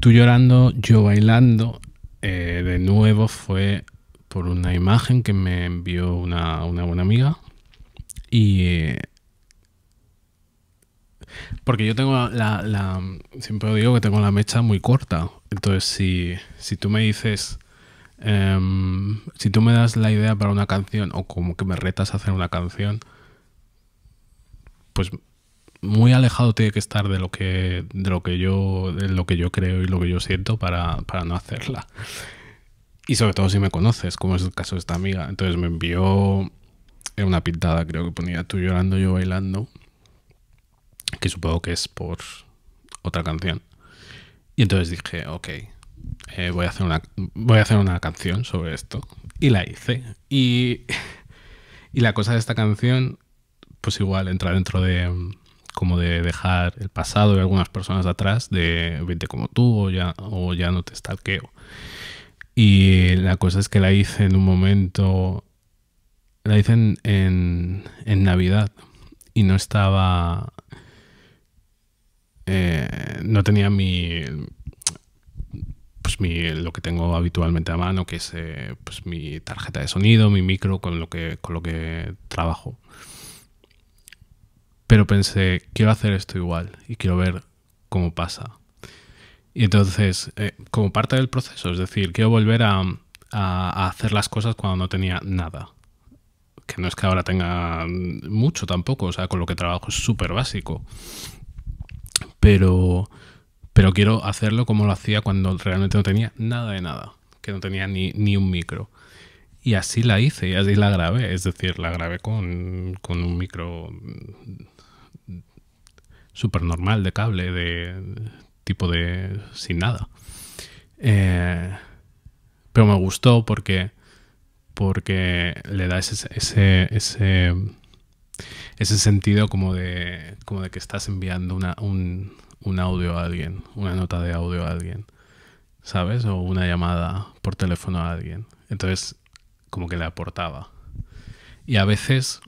tú llorando, yo bailando, eh, de nuevo fue por una imagen que me envió una, buena amiga. Y. Eh, porque yo tengo la, Siempre digo que tengo la mecha muy corta. Entonces, si, tú me dices. Em, si tú me das la idea para una canción o como que me retas a hacer una canción, pues muy alejado tiene que estar de lo que, lo que, yo, de lo que yo creo y lo que yo siento para, no hacerla. Y sobre todo si me conoces, como es el caso de esta amiga. Entonces me envió una pintada, creo que ponía tú llorando, yo bailando, que supongo que es por otra canción. Y entonces dije, ok, eh, voy, a hacer una, voy a hacer una canción sobre esto. Y la hice. Y, y la cosa de esta canción, pues igual entra dentro de, como de dejar el pasado y algunas personas atrás, de vente como tú o ya, o ya no te stalkeo. Y la cosa es que la hice en un momento, la hice en, en, Navidad y no estaba, eh, no tenía mi, pues mi, lo que tengo habitualmente a mano, que es eh, pues mi tarjeta de sonido, mi micro con lo que, con lo que trabajo. Pero pensé, quiero hacer esto igual y quiero ver cómo pasa. Y entonces, eh, como parte del proceso, es decir, quiero volver a, hacer las cosas cuando no tenía nada. Que no es que ahora tenga mucho tampoco, o sea, con lo que trabajo es súper básico. Pero, pero quiero hacerlo como lo hacía cuando realmente no tenía nada de nada, que no tenía ni, ni un micro. Y así la hice, y así la grabé. Es decir, la grabé con, un micro súper normal de cable, de tipo de. sin nada. Eh, pero me gustó porque. porque le da ese. ese, ese, sentido como de. como de que estás enviando un, un audio a alguien, una nota de audio a alguien. ¿Sabes? O una llamada por teléfono a alguien. Entonces, como que le aportaba. Y a veces,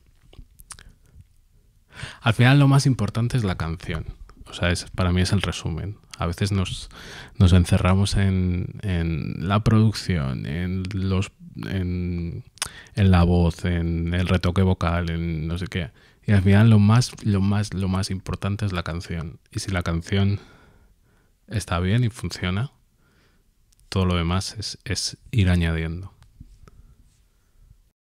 al final lo más importante es la canción. O sea, es, para mí es el resumen. A veces nos, nos encerramos en, en, la producción, en, los, en, la voz, en el retoque vocal, en no sé qué. Y al final lo más, lo más, lo más importante es la canción. Y si la canción está bien y funciona, todo lo demás es ir añadiendo.